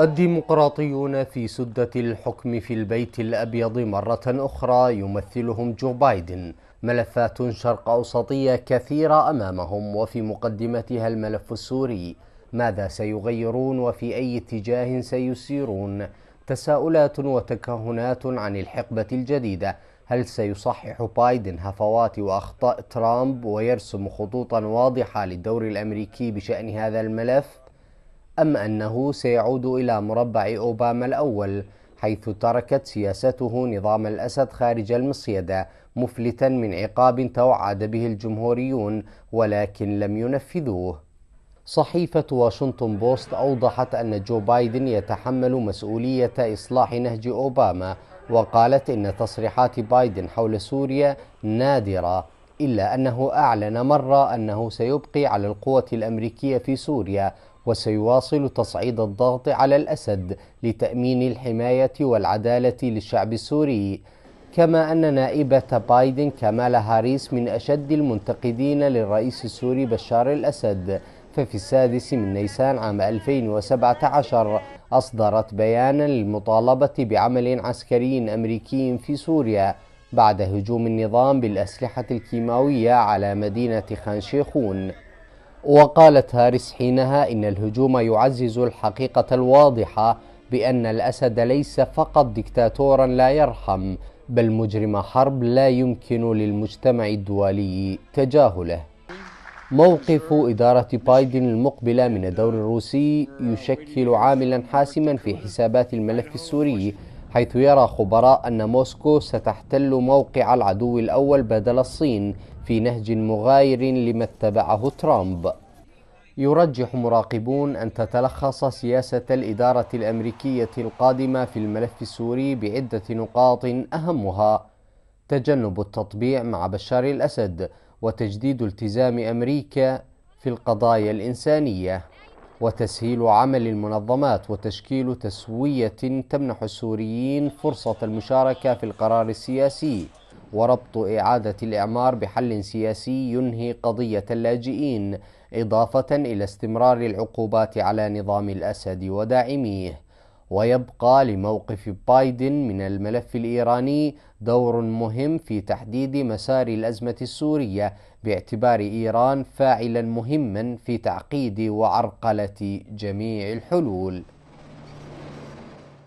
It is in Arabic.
الديمقراطيون في سدة الحكم في البيت الأبيض مرة أخرى يمثلهم جو بايدن ملفات شرق أوسطية كثيرة أمامهم وفي مقدمتها الملف السوري ماذا سيغيرون وفي أي اتجاه سيسيرون تساؤلات وتكهنات عن الحقبة الجديدة هل سيصحح بايدن هفوات وأخطاء ترامب ويرسم خطوطا واضحة للدور الأمريكي بشأن هذا الملف؟ أم أنه سيعود إلى مربع أوباما الأول حيث تركت سياسته نظام الأسد خارج المصيدة مفلتا من عقاب توعد به الجمهوريون ولكن لم ينفذوه صحيفة واشنطن بوست أوضحت أن جو بايدن يتحمل مسؤولية إصلاح نهج أوباما وقالت إن تصريحات بايدن حول سوريا نادرة إلا أنه أعلن مرة أنه سيبقي على القوة الأمريكية في سوريا وسيواصل تصعيد الضغط على الأسد لتأمين الحماية والعدالة للشعب السوري كما أن نائبة بايدن كمال هاريس من أشد المنتقدين للرئيس السوري بشار الأسد ففي السادس من نيسان عام 2017 أصدرت بيانا للمطالبة بعمل عسكري أمريكي في سوريا بعد هجوم النظام بالأسلحة الكيماوية على مدينة خان شيخون وقالت هارس حينها إن الهجوم يعزز الحقيقة الواضحة بأن الأسد ليس فقط دكتاتورا لا يرحم بل مجرم حرب لا يمكن للمجتمع الدولي تجاهله موقف إدارة بايدن المقبلة من الدور الروسي يشكل عاملا حاسما في حسابات الملف السوري حيث يرى خبراء أن موسكو ستحتل موقع العدو الأول بدل الصين في نهج مغاير لما اتبعه ترامب يرجح مراقبون أن تتلخص سياسة الإدارة الأمريكية القادمة في الملف السوري بعدة نقاط أهمها تجنب التطبيع مع بشار الأسد وتجديد التزام أمريكا في القضايا الإنسانية وتسهيل عمل المنظمات وتشكيل تسوية تمنح السوريين فرصة المشاركة في القرار السياسي وربط إعادة الإعمار بحل سياسي ينهي قضية اللاجئين إضافة إلى استمرار العقوبات على نظام الأسد وداعميه ويبقى لموقف بايدن من الملف الإيراني دور مهم في تحديد مسار الأزمة السورية باعتبار إيران فاعلا مهما في تعقيد وعرقلة جميع الحلول